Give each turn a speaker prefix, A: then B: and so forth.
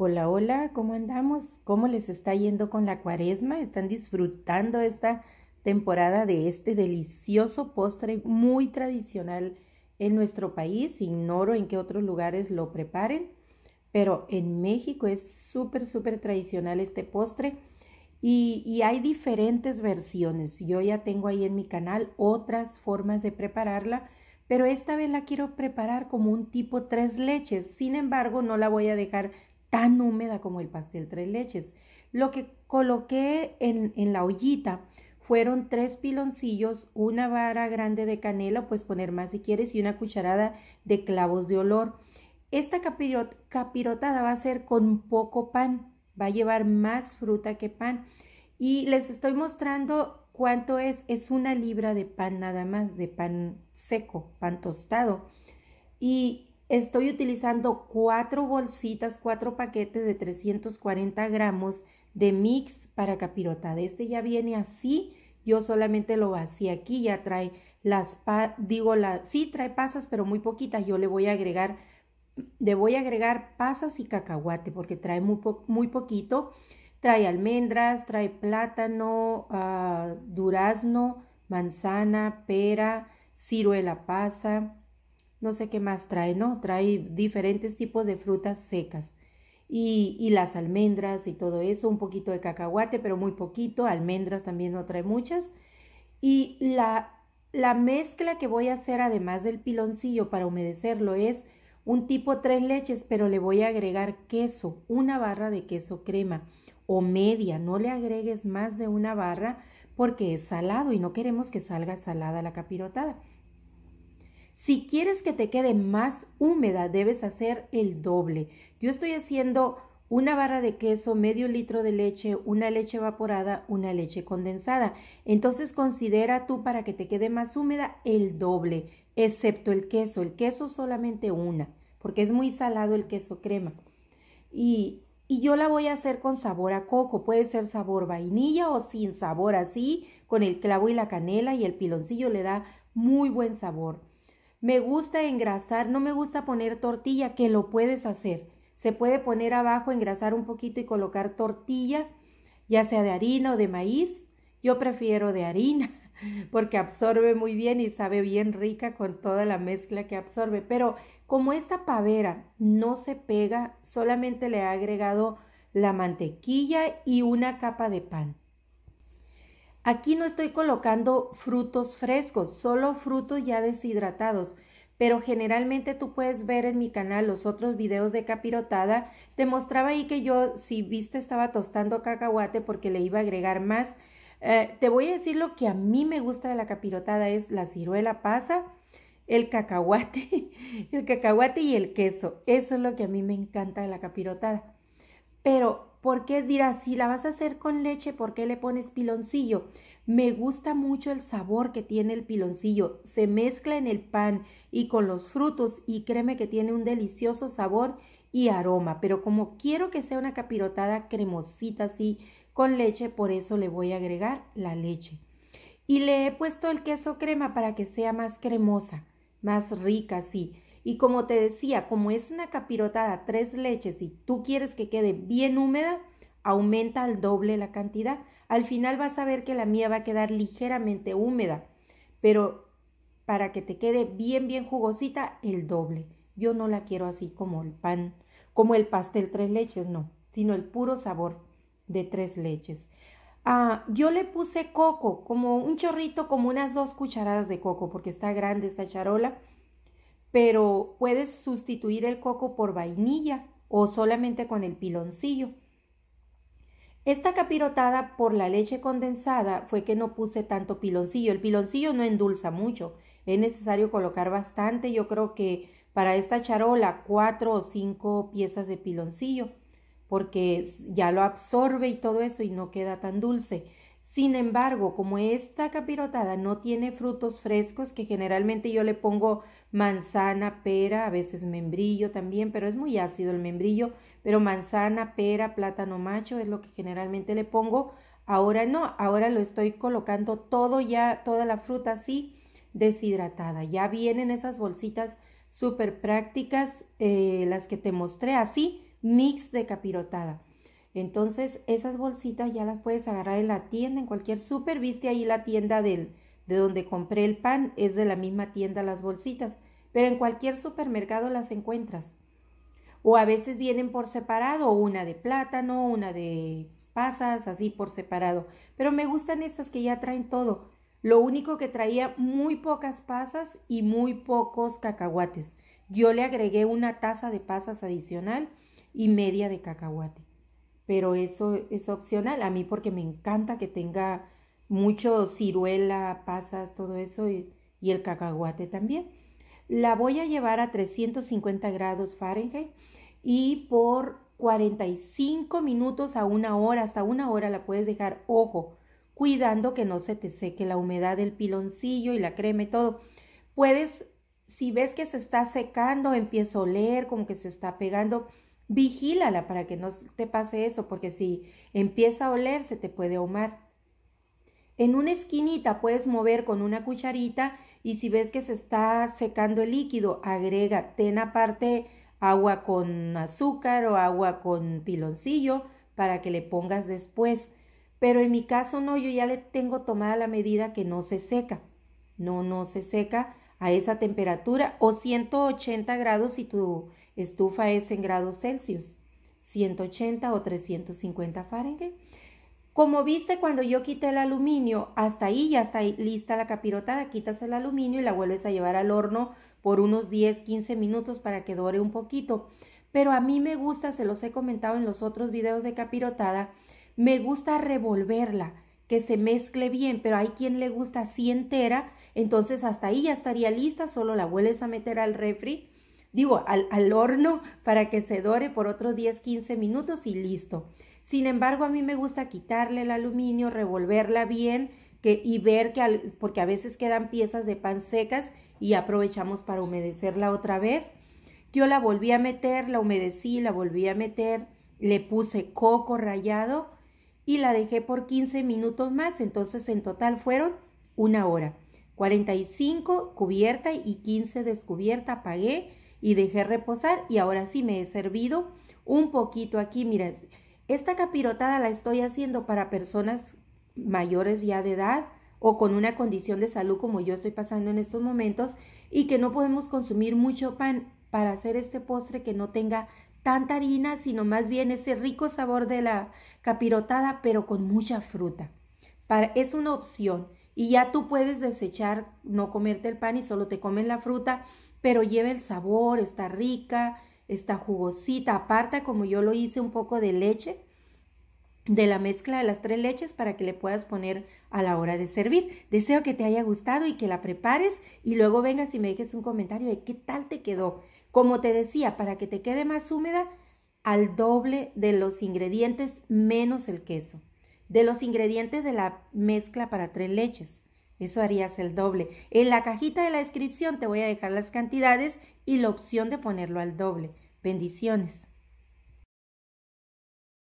A: Hola, hola, ¿cómo andamos? ¿Cómo les está yendo con la cuaresma? ¿Están disfrutando esta temporada de este delicioso postre muy tradicional en nuestro país? Ignoro en qué otros lugares lo preparen, pero en México es súper, súper tradicional este postre y, y hay diferentes versiones. Yo ya tengo ahí en mi canal otras formas de prepararla pero esta vez la quiero preparar como un tipo tres leches. Sin embargo, no la voy a dejar tan húmeda como el pastel tres leches. Lo que coloqué en, la ollita fueron tres piloncillos, una vara grande de canela, puedes poner más si quieres, y una cucharada de clavos de olor. Esta capirotada va a ser con poco pan, va a llevar más fruta que pan. Y les estoy mostrando cuánto es, es una libra de pan nada más, de pan seco, pan tostado. Y Estoy utilizando cuatro bolsitas, cuatro paquetes de 340 gramos de mix para capirotada. Este ya viene así, yo solamente lo vací aquí, ya trae las, digo, la, sí trae pasas, pero muy poquitas. Yo le voy a agregar, le voy a agregar pasas y cacahuate porque trae muy, poquito. Trae almendras, trae plátano, ah, durazno, manzana, pera, ciruela pasa, no sé qué más trae, ¿no? Trae diferentes tipos de frutas secas. Y, y, las almendras y todo eso, un poquito de cacahuate, pero muy poquito, almendras también no trae muchas. Y la, la mezcla que voy a hacer, además del piloncillo para humedecerlo, es un tipo tres leches, pero le voy a agregar queso, una barra de queso crema o media, no le agregues más de una barra porque es salado y no queremos que salga salada la capirotada. Si quieres que te quede más húmeda, debes hacer el doble. Yo estoy haciendo una barra de queso, medio litro de leche, una leche evaporada, una leche condensada. Entonces considera tú para que te quede más húmeda el doble, excepto el queso. El queso solamente una, porque es muy salado el queso crema. Y, y yo la voy a hacer con sabor a coco. Puede ser sabor vainilla o sin sabor así, con el clavo y la canela y el piloncillo le da muy buen sabor me gusta engrasar, no me gusta poner tortilla, que lo puedes hacer. Se puede poner abajo, engrasar un poquito y colocar tortilla, ya sea de harina o de maíz. Yo prefiero de harina porque absorbe muy bien y sabe bien rica con toda la mezcla que absorbe. Pero como esta pavera no se pega, solamente le he agregado la mantequilla y una capa de pan. Aquí no estoy colocando frutos frescos, solo frutos ya deshidratados, pero generalmente tú puedes ver en mi canal los otros videos de capirotada. Te mostraba ahí que yo, si viste, estaba tostando cacahuate porque le iba a agregar más. Eh, te voy a decir lo que a mí me gusta de la capirotada es la ciruela pasa, el cacahuate, el cacahuate y el queso. Eso es lo que a mí me encanta de la capirotada. Pero ¿Por qué dirás, si la vas a hacer con leche, por qué le pones piloncillo? Me gusta mucho el sabor que tiene el piloncillo. Se mezcla en el pan y con los frutos y créeme que tiene un delicioso sabor y aroma. Pero como quiero que sea una capirotada cremosita así con leche, por eso le voy a agregar la leche. Y le he puesto el queso crema para que sea más cremosa, más rica así. Y como te decía, como es una capirotada tres leches y tú quieres que quede bien húmeda, aumenta al doble la cantidad. Al final vas a ver que la mía va a quedar ligeramente húmeda, pero para que te quede bien, bien jugosita, el doble. Yo no la quiero así como el pan, como el pastel tres leches, no, sino el puro sabor de tres leches. Ah, yo le puse coco, como un chorrito, como unas dos cucharadas de coco, porque está grande esta charola pero puedes sustituir el coco por vainilla o solamente con el piloncillo. Esta capirotada por la leche condensada fue que no puse tanto piloncillo. El piloncillo no endulza mucho, es necesario colocar bastante. Yo creo que para esta charola cuatro o cinco piezas de piloncillo, porque ya lo absorbe y todo eso y no queda tan dulce. Sin embargo, como esta capirotada no tiene frutos frescos, que generalmente yo le pongo manzana, pera, a veces membrillo también, pero es muy ácido el membrillo, pero manzana, pera, plátano macho es lo que generalmente le pongo. Ahora no, ahora lo estoy colocando todo ya, toda la fruta así deshidratada. Ya vienen esas bolsitas súper prácticas, eh, las que te mostré así, mix de capirotada. Entonces, esas bolsitas ya las puedes agarrar en la tienda, en cualquier super. Viste ahí la tienda del, de donde compré el pan, es de la misma tienda las bolsitas. Pero en cualquier supermercado las encuentras. O a veces vienen por separado, una de plátano, una de pasas, así por separado. Pero me gustan estas que ya traen todo. Lo único que traía muy pocas pasas y muy pocos cacahuates. Yo le agregué una taza de pasas adicional y media de cacahuate pero eso es opcional a mí porque me encanta que tenga mucho ciruela, pasas, todo eso y, el cacahuate también. La voy a llevar a 350 grados Fahrenheit y por 45 minutos a una hora, hasta una hora la puedes dejar, ojo, cuidando que no se te seque la humedad del piloncillo y la crema y todo. Puedes, si ves que se está secando, empieza a oler como que se está pegando, vigílala para que no te pase eso, porque si empieza a oler se te puede ahumar. En una esquinita puedes mover con una cucharita y si ves que se está secando el líquido, agrega, ten aparte agua con azúcar o agua con piloncillo para que le pongas después. Pero en mi caso no, yo ya le tengo tomada la medida que no se seca. No, no se seca a esa temperatura o 180 grados si tu Estufa es en grados Celsius, 180 o 350 Fahrenheit. Como viste, cuando yo quité el aluminio, hasta ahí ya está lista la capirotada. Quitas el aluminio y la vuelves a llevar al horno por unos 10, 15 minutos para que dore un poquito. Pero a mí me gusta, se los he comentado en los otros videos de capirotada, me gusta revolverla, que se mezcle bien, pero hay quien le gusta así entera, entonces hasta ahí ya estaría lista, solo la vuelves a meter al refri digo, al, al horno para que se dore por otros 10, 15 minutos y listo. Sin embargo, a mí me gusta quitarle el aluminio, revolverla bien que, y ver que, porque a veces quedan piezas de pan secas y aprovechamos para humedecerla otra vez. Yo la volví a meter, la humedecí, la volví a meter, le puse coco rallado y la dejé por 15 minutos más, entonces en total fueron una hora. 45 cubierta y 15 descubierta, apagué y dejé reposar y ahora sí me he servido un poquito aquí. Mira, esta capirotada la estoy haciendo para personas mayores ya de edad o con una condición de salud como yo estoy pasando en estos momentos y que no podemos consumir mucho pan para hacer este postre que no tenga tanta harina, sino más bien ese rico sabor de la capirotada, pero con mucha fruta. Para, es una opción y ya tú puedes desechar, no comerte el pan y solo te comen la fruta pero lleva el sabor, está rica, está jugosita. Aparta, como yo lo hice, un poco de leche de la mezcla de las tres leches para que le puedas poner a la hora de servir. Deseo que te haya gustado y que la prepares y luego vengas y me dejes un comentario de qué tal te quedó. Como te decía, para que te quede más húmeda, al doble de los ingredientes menos el queso, de los ingredientes de la mezcla para tres leches. Eso harías el doble. En la cajita de la descripción te voy a dejar las cantidades y la opción de ponerlo al doble. Bendiciones.